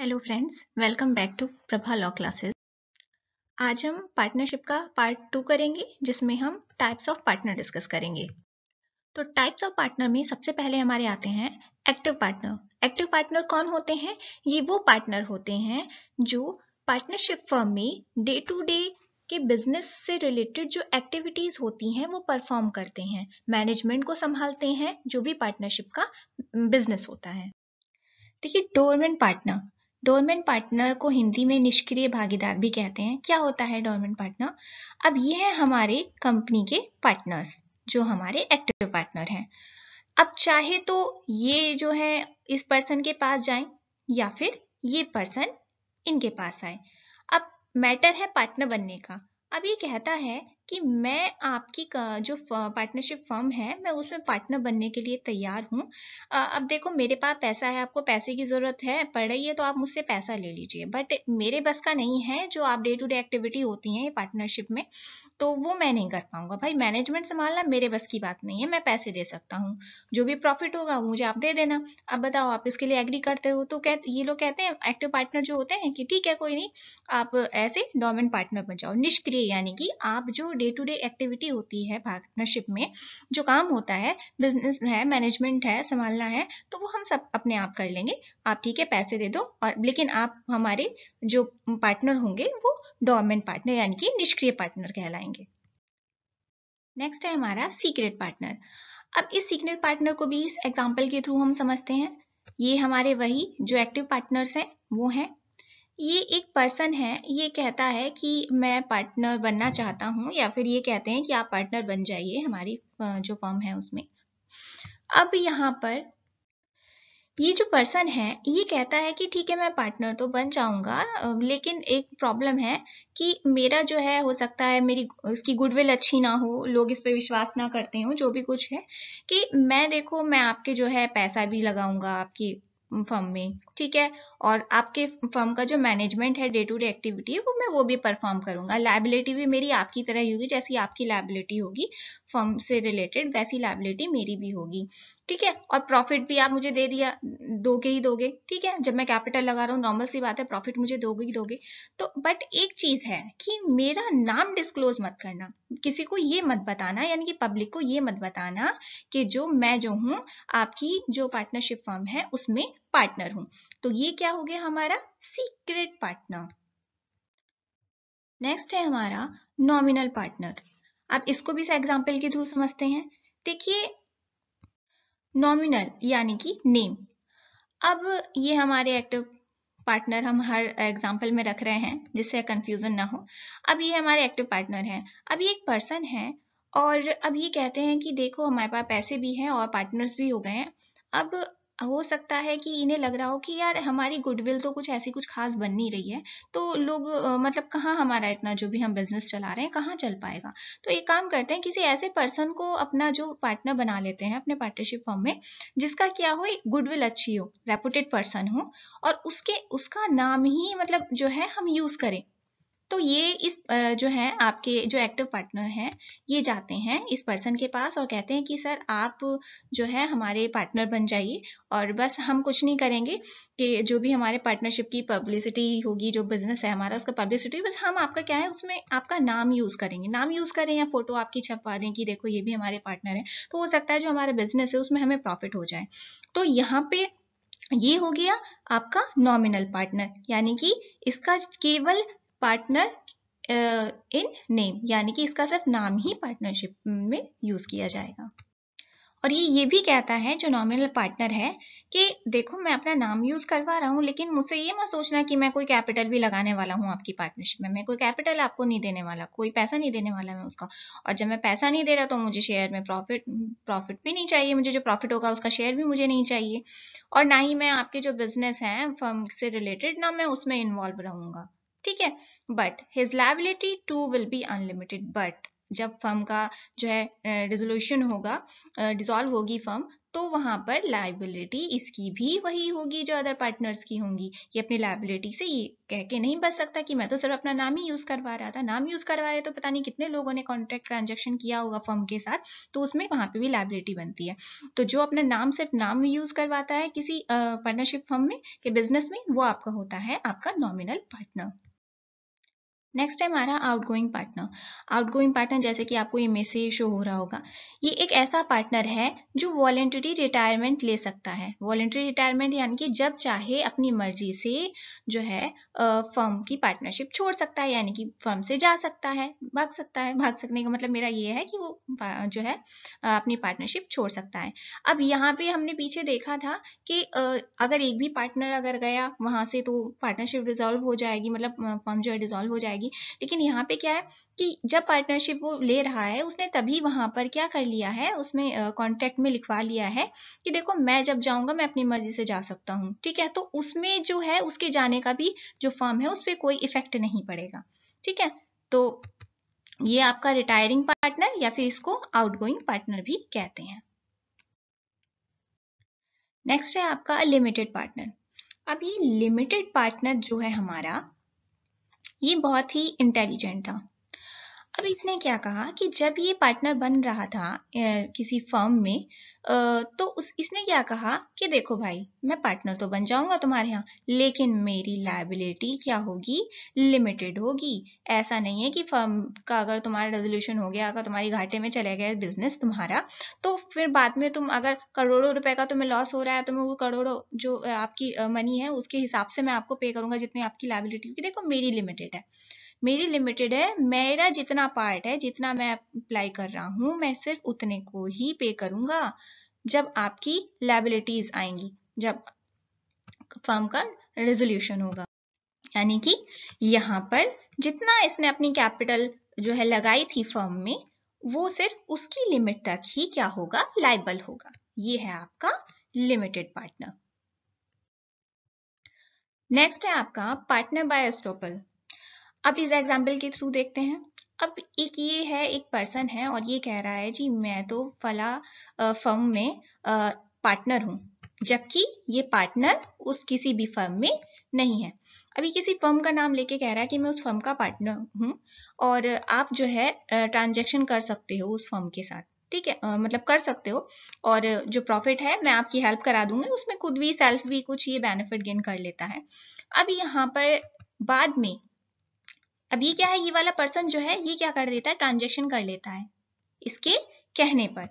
hello friends welcome back to Prabha law classes आज हम partnership का पार्ट टू करेंगे जिसमें हम टाइप्स ऑफ पार्टनर डिस्कस करेंगे तो टाइप्स ऑफ पार्टनर में सबसे पहले हमारे आते हैं एक्टिव पार्टनर एक्टिव पार्टनर कौन होते हैं ये वो पार्टनर होते हैं जो पार्टनरशिप फर्म में डे टू डे के बिजनेस से रिलेटेड जो एक्टिविटीज होती हैं वो परफॉर्म करते हैं मैनेजमेंट को संभालते हैं जो भी पार्टनरशिप का बिजनेस होता है देखिए डोरमेंट पार्टनर डोरमेंट पार्टनर को हिंदी में निष्क्रिय भागीदार भी कहते हैं क्या होता है डोरमेंट पार्टनर अब ये है हमारे कंपनी के पार्टनर्स जो हमारे एक्टिव पार्टनर हैं अब चाहे तो ये जो है इस पर्सन के पास जाए या फिर ये पर्सन इनके पास आए अब मैटर है पार्टनर बनने का अब ये कहता है कि मैं आपकी जो पार्टनरशिप फर्म है मैं उसमें पार्टनर बनने के लिए तैयार हूँ अब देखो मेरे पास पैसा है आपको पैसे की ज़रूरत है पड़ रही है तो आप मुझसे पैसा ले लीजिए बट मेरे बस का नहीं है जो आप डे टू डे एक्टिविटी होती हैं पार्टनरशिप में तो वो मैं नहीं कर पाऊंगा भाई मैनेजमेंट संभालना मेरे बस की बात नहीं है मैं पैसे दे सकता हूँ जो भी प्रॉफिट होगा मुझे आप दे देना अब बताओ आप इसके लिए एग्री करते हो तो कह ये लोग कहते हैं एक्टिव पार्टनर जो होते हैं कि ठीक है कोई नहीं आप ऐसे डोमेंट पार्टनर बन जाओ निष्क्रिय यानी कि आप जो डे टू डे एक्टिविटी होती है पार्टनरशिप में जो काम होता है बिजनेस है मैनेजमेंट है संभालना है तो वो हम सब अपने आप कर लेंगे आप ठीक है पैसे दे दो और लेकिन आप हमारे जो पार्टनर होंगे वो डोमेंट पार्टनर यानी कि निष्क्रिय पार्टनर कहलाएंगे नेक्स्ट है हमारा सीक्रेट पार्टनर अब इस सीक्रेट पार्टनर को भी इस एग्जाम्पल के थ्रू हम समझते हैं ये हमारे वही जो एक्टिव पार्टनर्स हैं वो हैं ये एक पर्सन है ये कहता है कि मैं पार्टनर बनना चाहता हूँ या फिर ये कहते हैं कि आप पार्टनर बन जाइए हमारी जो फर्म है उसमें अब यहाँ पर ये जो पर्सन है ये कहता है कि ठीक है मैं पार्टनर तो बन जाऊंगा लेकिन एक प्रॉब्लम है कि मेरा जो है हो सकता है मेरी उसकी गुडविल अच्छी ना हो लोग इस पर विश्वास ना करते हो जो भी कुछ है कि मैं देखो मैं आपके जो है पैसा भी लगाऊंगा आपकी फर्म में ठीक है और आपके फर्म का जो मैनेजमेंट है डे टू डे एक्टिविटी है वो मैं वो भी परफॉर्म करूंगा लाइबिलिटी भी मेरी आपकी तरह ही होगी जैसी आपकी लाइबिलिटी होगी फर्म से रिलेटेड वैसी लाइबिलिटी मेरी भी होगी ठीक है और प्रॉफिट भी आप मुझे दे दिया दोगे ही दोगे ठीक है जब मैं कैपिटल लगा रहा हूँ नॉर्मल सी बात है प्रॉफिट मुझे दोगे ही दोगे तो बट एक चीज है कि मेरा नाम डिस्क्लोज मत करना किसी को ये मत बताना यानी कि पब्लिक को ये मत बताना कि जो मैं जो हूँ आपकी जो पार्टनरशिप फर्म है उसमें पार्टनर हूं तो ये क्या हो गया हमारा सीक्रेट पार्टनर नेक्स्ट है हमारा नॉमिनल पार्टनर आप इसको भी एग्जाम्पल के थ्रू समझते हैं देखिए नॉमिनल यानी कि नेम अब ये हमारे एक्टिव पार्टनर हम हर एग्जाम्पल में रख रहे हैं जिससे कंफ्यूजन ना हो अब ये हमारे एक्टिव पार्टनर हैं अब ये एक पर्सन है और अब ये कहते हैं कि देखो हमारे पास पैसे भी हैं और पार्टनर्स भी हो गए हैं अब हो सकता है कि इन्हें लग रहा हो कि यार हमारी गुडविल तो कुछ ऐसी कुछ खास बन नहीं रही है तो लोग मतलब कहाँ हमारा इतना जो भी हम बिजनेस चला रहे हैं कहाँ चल पाएगा तो एक काम करते हैं किसी ऐसे पर्सन को अपना जो पार्टनर बना लेते हैं अपने पार्टनरशिप फॉर्म में जिसका क्या हो एक गुडविल अच्छी हो रेपुटेड पर्सन हो और उसके उसका नाम ही मतलब जो है हम यूज करें तो ये इस जो है आपके जो एक्टिव पार्टनर है ये जाते हैं इस पर्सन के पास और कहते हैं कि सर आप जो है हमारे पार्टनर बन जाइए और बस हम कुछ नहीं करेंगे कि जो भी हमारे पार्टनरशिप की पब्लिसिटी होगी जो बिजनेस है हमारा उसका पब्लिसिटी बस हम आपका क्या है उसमें आपका नाम यूज करेंगे नाम यूज करें या फोटो आपकी छपवा दें कि देखो ये भी हमारे पार्टनर है तो हो सकता है जो हमारा बिजनेस है उसमें हमें प्रॉफिट हो जाए तो यहाँ पे ये हो गया आपका नॉमिनल पार्टनर यानी कि इसका केवल पार्टनर इन नेम यानी कि इसका सिर्फ नाम ही पार्टनरशिप में यूज किया जाएगा और ये ये भी कहता है जो नॉमिनल पार्टनर है कि देखो मैं अपना नाम यूज करवा रहा हूँ लेकिन मुझसे ये मत सोचना कि मैं कोई कैपिटल भी लगाने वाला हूँ आपकी पार्टनरशिप में मैं कोई कैपिटल आपको नहीं देने वाला कोई पैसा नहीं देने वाला मैं उसका और जब मैं पैसा नहीं दे रहा तो मुझे शेयर में प्रॉफिट प्रॉफिट भी नहीं चाहिए मुझे जो प्रॉफिट होगा उसका शेयर भी मुझे नहीं चाहिए और ना ही मैं आपके जो बिजनेस है फर्म से रिलेटेड ना मैं उसमें इन्वॉल्व रहूंगा ठीक है but his liability too will be unlimited but जब फर्म का जो है रिजोल्यूशन होगा डिजोल्व होगी फर्म तो वहां पर लाइबिलिटी इसकी भी वही होगी जो अदर पार्टनर्स की होंगी ये अपनी लाइबिलिटी से ये कह के नहीं बच सकता कि मैं तो सिर्फ अपना नाम ही यूज करवा रहा था नाम यूज करवा रहे तो पता नहीं कितने लोगों ने कॉन्ट्रैक्ट ट्रांजेक्शन किया होगा फर्म के साथ तो उसमें वहां पे भी लाइबिलिटी बनती है तो जो अपना नाम सिर्फ नाम यूज करवाता है किसी पार्टनरशिप फर्म में के बिजनेस में वो आपका होता है आपका नॉमिनल पार्टनर नेक्स्ट है हमारा going partner outgoing partner जैसे कि आपको ये मैसेज शो हो रहा होगा ये एक ऐसा पार्टनर है जो वॉलेंटरी रिटायरमेंट ले सकता है वॉलेंटरी रिटायरमेंट यानी कि जब चाहे अपनी मर्जी से जो है फर्म की पार्टनरशिप छोड़ सकता है यानी कि फर्म से जा सकता है भाग सकता है भाग सकने का मतलब मेरा ये है कि वो जो है अपनी पार्टनरशिप छोड़ सकता है अब यहाँ पे हमने पीछे देखा था कि अगर एक भी पार्टनर अगर गया वहां से तो पार्टनरशिप डिजोल्व हो जाएगी मतलब फर्म जो है डिजोल्व हो जाएगी जाएगी लेकिन यहाँ पे क्या है कि जब पार्टनरशिप वो ले रहा है उसने तभी वहां पर क्या कर लिया है उसमें कॉन्ट्रैक्ट में लिखवा लिया है कि देखो मैं जब जाऊंगा मैं अपनी मर्जी से जा सकता हूँ ठीक है तो उसमें जो है उसके जाने का भी जो फॉर्म है उस पर कोई इफेक्ट नहीं पड़ेगा ठीक है तो ये आपका रिटायरिंग पार्टनर या फिर इसको आउटगोइंग पार्टनर भी कहते हैं नेक्स्ट है आपका लिमिटेड पार्टनर अब ये लिमिटेड पार्टनर जो है हमारा ये बहुत ही इंटेलिजेंट था तो इसने क्या कहा कि जब ये पार्टनर बन रहा था ए, किसी फर्म में अ, तो उस इसने क्या कहा कि देखो भाई मैं पार्टनर तो बन जाऊंगा तुम्हारे यहाँ लेकिन मेरी लाइबिलिटी क्या होगी लिमिटेड होगी ऐसा नहीं है कि फर्म का अगर तुम्हारा रेजोल्यूशन हो गया अगर तुम्हारी घाटे में चले गए बिजनेस तुम्हारा तो फिर बाद में तुम अगर करोड़ों रुपए का तुम्हें लॉस हो रहा है तो मैं वो करोड़ों जो आपकी मनी है उसके हिसाब से मैं आपको पे करूंगा जितनी आपकी लाइबिलिटी होगी देखो मेरी लिमिटेड है मेरी लिमिटेड है मेरा जितना पार्ट है जितना मैं अप्लाई कर रहा हूँ मैं सिर्फ उतने को ही पे करूंगा जब आपकी लाइबिलिटीज आएंगी जब फर्म का रेजोल्यूशन होगा यानी कि यहाँ पर जितना इसने अपनी कैपिटल जो है लगाई थी फर्म में वो सिर्फ उसकी लिमिट तक ही क्या होगा लाइबल होगा ये है आपका लिमिटेड पार्टनर नेक्स्ट है आपका पार्टनर बाय एस्टोपल अब इस एग्जाम्पल के थ्रू देखते हैं अब एक ये है एक पर्सन है और ये कह रहा है जी मैं तो फला फर्म में पार्टनर हूँ जबकि ये पार्टनर उस किसी भी फर्म में नहीं है अभी किसी फर्म का नाम लेके कह रहा है कि मैं उस फर्म का पार्टनर हूँ और आप जो है ट्रांजेक्शन कर सकते हो उस फर्म के साथ ठीक है मतलब कर सकते हो और जो प्रॉफिट है मैं आपकी हेल्प करा दूंगी उसमें खुद भी सेल्फ भी कुछ ये बेनिफिट गेन कर लेता है अब यहाँ पर बाद में अब ये क्या है ये वाला पर्सन जो है ये क्या कर देता है ट्रांजेक्शन कर लेता है इसके कहने पर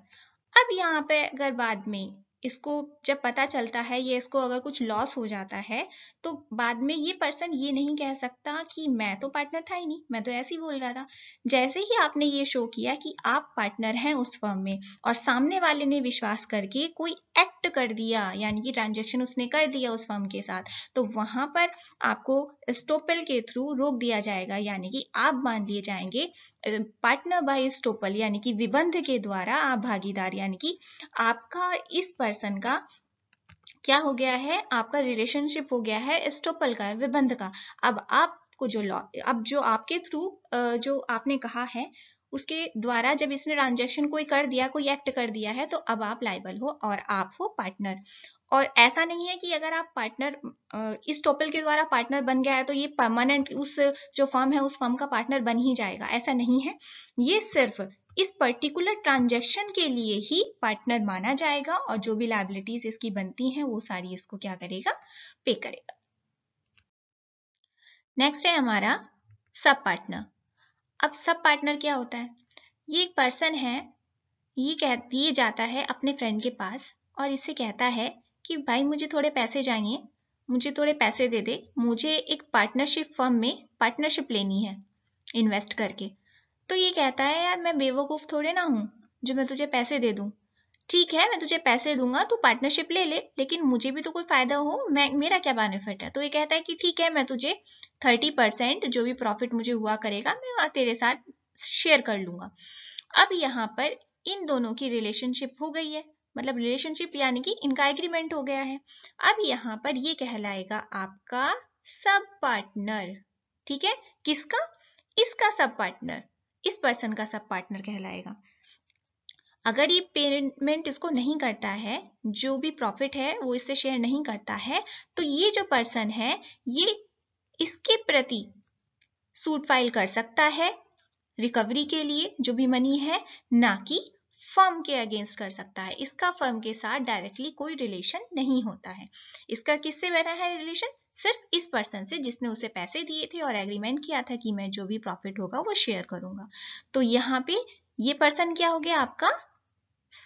अब यहाँ पे अगर बाद में इसको जब पता चलता है ये इसको अगर कुछ लॉस हो जाता है तो बाद में ये पर्सन ये नहीं कह सकता कि मैं तो पार्टनर था ही नहीं मैं तो ऐसे ही बोल रहा था जैसे ही आपने ये शो किया कि आप पार्टनर हैं उस फर्म में और सामने वाले ने विश्वास करके कोई एक्ट कर दिया यानी कि ट्रांजेक्शन उसने कर दिया उस फर्म के साथ तो वहां पर आपको स्टोपल के थ्रू रोक दिया जाएगा यानी कि आप मान लिए जाएंगे पार्टनर बाई स्टोपल यानी कि विबंध के द्वारा आप भागीदार यानी कि आपका इस पर्सन का क्या हो गया है आपका रिलेशनशिप हो गया है स्टोपल का विबंध का अब आपको जो लॉ अब जो आपके थ्रू जो आपने कहा है उसके द्वारा जब इसने ट्रांजेक्शन कोई कर दिया कोई एक्ट कर दिया है तो अब आप लाइबल हो और आप हो पार्टनर और ऐसा नहीं है कि अगर आप पार्टनर इस टोपल के द्वारा पार्टनर बन गया है तो ये परमानेंट उस जो फर्म है उस फर्म का पार्टनर बन ही जाएगा ऐसा नहीं है ये सिर्फ इस पर्टिकुलर ट्रांजेक्शन के लिए ही पार्टनर माना जाएगा और जो भी लाइबिलिटीज इसकी बनती हैं वो सारी इसको क्या करेगा पे करेगा नेक्स्ट है हमारा सब पार्टनर अब सब पार्टनर क्या होता है ये एक पर्सन है ये कह ये जाता है अपने फ्रेंड के पास और इसे कहता है कि भाई मुझे थोड़े पैसे चाहिए मुझे थोड़े पैसे दे दे मुझे एक पार्टनरशिप फर्म में पार्टनरशिप लेनी है इन्वेस्ट करके तो ये कहता है यार मैं बेवकूफ़ थोड़े ना हूँ जो मैं तुझे पैसे दे दूँ ठीक है मैं तुझे पैसे दूंगा तू पार्टनरशिप ले ले लेकिन मुझे भी तो कोई फायदा हो मैं मेरा क्या बेनिफिट है तो ये कहता है कि ठीक है मैं तुझे थर्टी परसेंट जो भी प्रॉफिट मुझे हुआ करेगा मैं तेरे साथ शेयर कर लूंगा अब यहाँ पर इन दोनों की रिलेशनशिप हो गई है मतलब रिलेशनशिप यानी कि इनका एग्रीमेंट हो गया है अब यहाँ पर ये कहलाएगा आपका सब पार्टनर ठीक है किसका इसका सब पार्टनर इस पर्सन का सब पार्टनर कहलाएगा अगर ये पेमेंट इसको नहीं करता है जो भी प्रॉफिट है वो इससे शेयर नहीं करता है तो ये जो पर्सन है ये इसके प्रति सूट फाइल कर सकता है रिकवरी के लिए जो भी मनी है ना कि फर्म के अगेंस्ट कर सकता है इसका फर्म के साथ डायरेक्टली कोई रिलेशन नहीं होता है इसका किससे बना है रिलेशन सिर्फ इस पर्सन से जिसने उसे पैसे दिए थे और एग्रीमेंट किया था कि मैं जो भी प्रॉफिट होगा वो शेयर करूंगा तो यहाँ पे ये पर्सन क्या हो गया आपका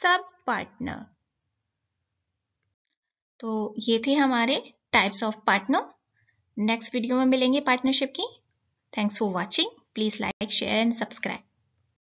सब पार्टनर तो ये थे हमारे types of partner next video में मिलेंगे पार्टनरशिप की thanks for watching please like share and subscribe